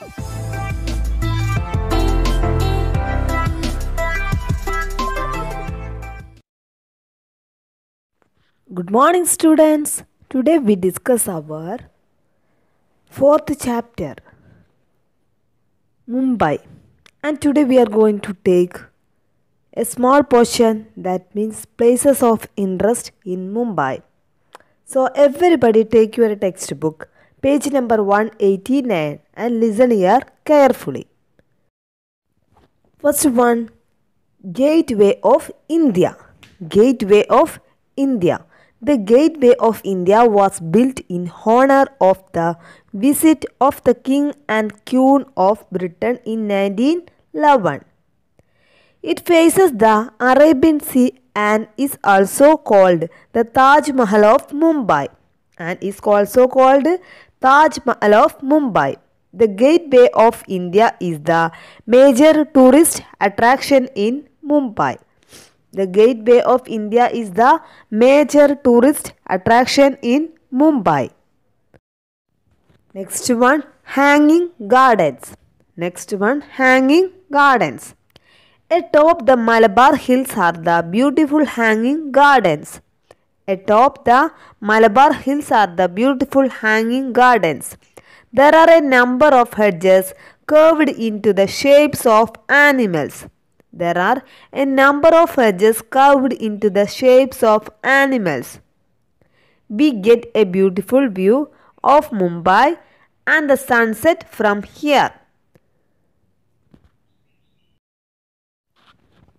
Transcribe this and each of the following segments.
Good morning students. Today we discuss our fourth chapter Mumbai and today we are going to take a small portion that means places of interest in Mumbai. So everybody take your textbook page number 189 and listen here carefully. First one Gateway of India. Gateway of India. The Gateway of India was built in honor of the visit of the King and Queen of Britain in 1911. It faces the Arabian Sea and is also called the Taj Mahal of Mumbai and is also called Taj Mahal of Mumbai. The Gateway of India is the major tourist attraction in Mumbai. The Gateway of India is the major tourist attraction in Mumbai. Next one, Hanging Gardens. Next one, Hanging Gardens. Atop the Malabar Hills are the beautiful hanging gardens. Atop the Malabar hills are the beautiful hanging gardens. There are a number of hedges curved into the shapes of animals. There are a number of hedges curved into the shapes of animals. We get a beautiful view of Mumbai and the sunset from here.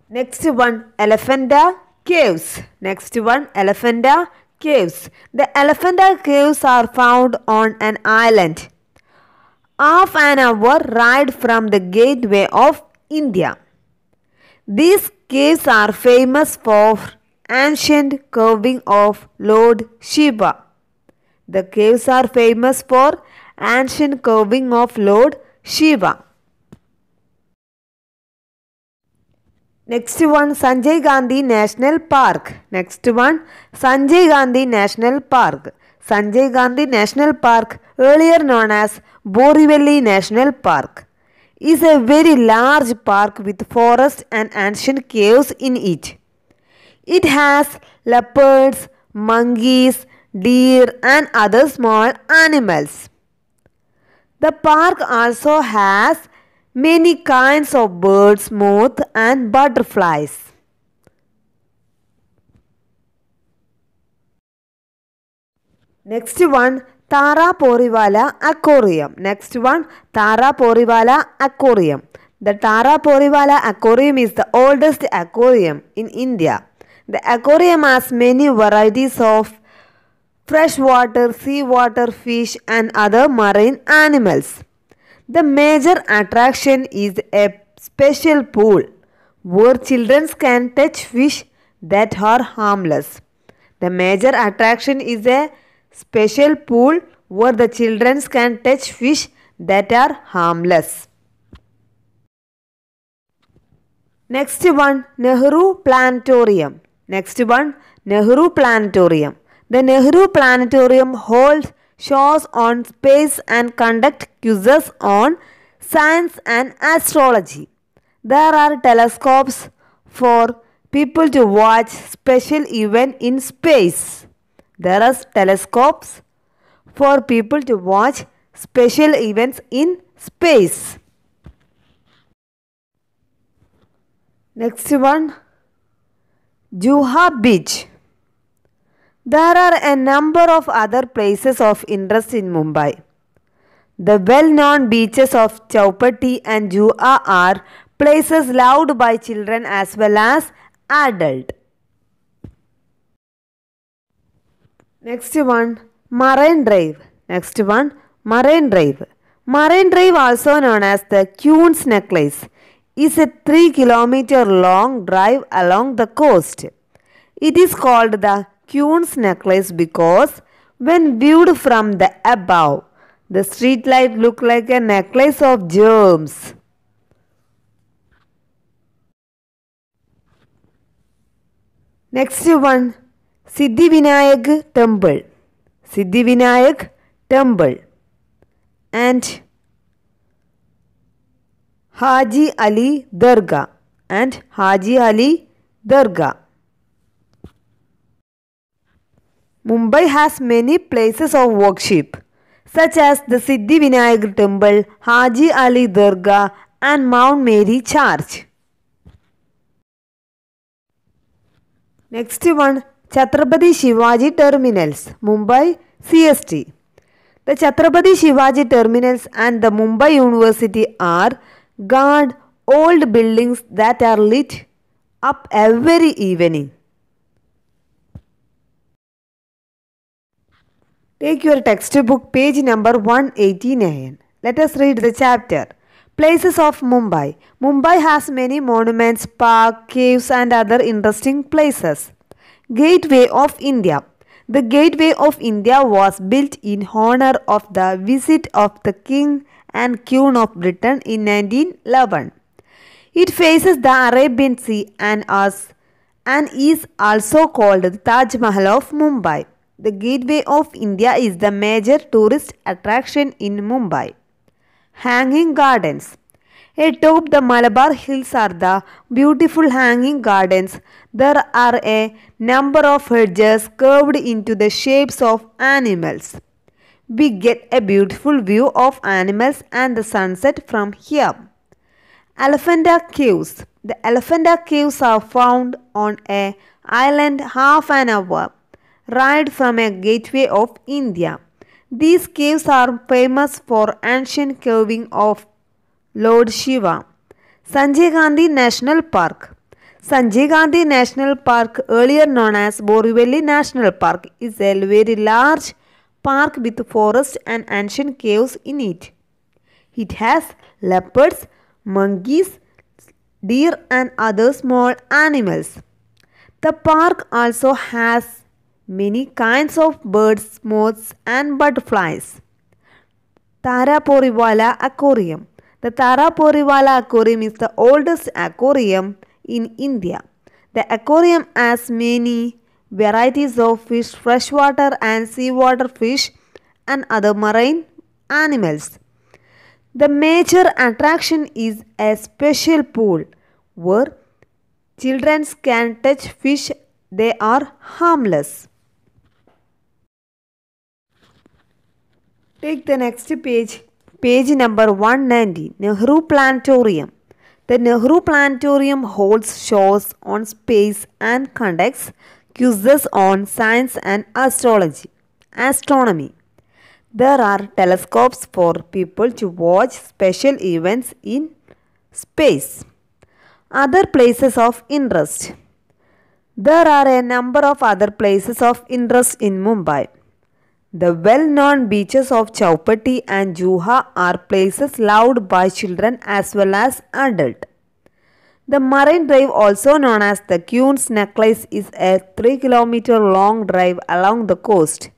Next one, Elephanta caves. Next one, Elephanta caves. The Elephanta caves are found on an island. Half an hour ride from the gateway of India. These caves are famous for ancient carving of Lord Shiva. The caves are famous for ancient carving of Lord Shiva. Next one Sanjay Gandhi National Park. Next one Sanjay Gandhi National Park. Sanjay Gandhi National Park, earlier known as Borivali National Park, is a very large park with forests and ancient caves in it. It has leopards, monkeys, deer, and other small animals. The park also has many kinds of birds, moths, and butterflies. Next one Tara Porivala Aquarium. Next one Tara Porivala Aquarium. The Tara Porivala Aquarium is the oldest aquarium in India. The aquarium has many varieties of freshwater, seawater fish and other marine animals. The major attraction is a special pool where children can touch fish that are harmless. The major attraction is a special pool where the children can touch fish that are harmless. Next one, Nehru Planetarium. Next one, Nehru Planetarium. The Nehru Planetarium holds shows on space and conduct quizzes on science and astrology. There are telescopes for people to watch special event in space. There are telescopes for people to watch special events in space. Next one Juha Beach. There are a number of other places of interest in Mumbai. The well-known beaches of Chaupati and Jua are places loved by children as well as adults. Next one, Marine Drive. Next one, Marine Drive. Marine Drive, also known as the Queen's Necklace, is a 3 kilometer long drive along the coast. It is called the Kuhn's necklace because when viewed from the above, the streetlight looked like a necklace of germs. Next one, Siddhi Vinayak Temple. Siddhi Vinayak Temple and Haji Ali Dargah and Haji Ali Dargah. Mumbai has many places of worship, such as the Siddhi Vinayak Temple, Haji Ali Durga, and Mount Mary Church. Next one Chhatrapati Shivaji Terminals, Mumbai CST. The Chhatrapati Shivaji Terminals and the Mumbai University are guard old buildings that are lit up every evening. Take your textbook page number 189. Let us read the chapter. Places of Mumbai. Mumbai has many monuments, parks, caves and other interesting places. Gateway of India. The Gateway of India was built in honor of the visit of the King and Queen of Britain in 1911. It faces the Arabian Sea and is also called the Taj Mahal of Mumbai. The Gateway of India is the major tourist attraction in Mumbai. Hanging Gardens Atop the Malabar Hills are the beautiful hanging gardens. There are a number of hedges curved into the shapes of animals. We get a beautiful view of animals and the sunset from here. Elephanta Caves The Elephanta Caves are found on a island half an hour right from a gateway of India. These caves are famous for ancient carving of Lord Shiva. Sanjay Gandhi National Park Sanjay Gandhi National Park, earlier known as Borivali National Park, is a very large park with forest and ancient caves in it. It has leopards, monkeys, deer and other small animals. The park also has many kinds of birds, moths, and butterflies. Taraporiwala Aquarium The Taraporiwala Aquarium is the oldest aquarium in India. The aquarium has many varieties of fish, freshwater and seawater fish, and other marine animals. The major attraction is a special pool where children can touch fish, they are harmless. Take the next page, page number 190 Nehru Planetarium. The Nehru Planetarium holds shows on space and conducts quizzes on science and astrology, astronomy. There are telescopes for people to watch special events in space. Other places of interest. There are a number of other places of interest in Mumbai. The well-known beaches of Chaupati and Juha are places loved by children as well as adults. The marine drive also known as the Kuhn's Necklace is a 3 km long drive along the coast.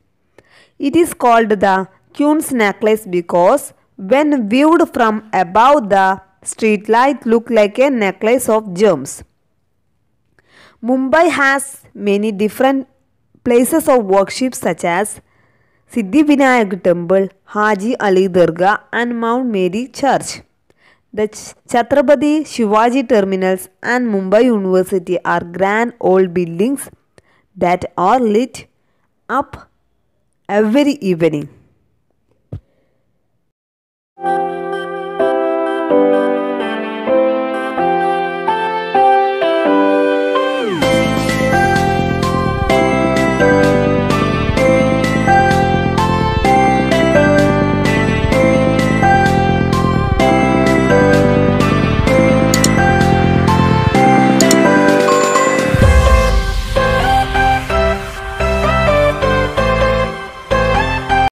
It is called the Kuhn's Necklace because when viewed from above the street look like a necklace of gems. Mumbai has many different places of worship such as Siddhi Vinayak Temple, Haji Ali Durga and Mount Mary Church. The Chhatrapati Shivaji Terminals and Mumbai University are grand old buildings that are lit up every evening.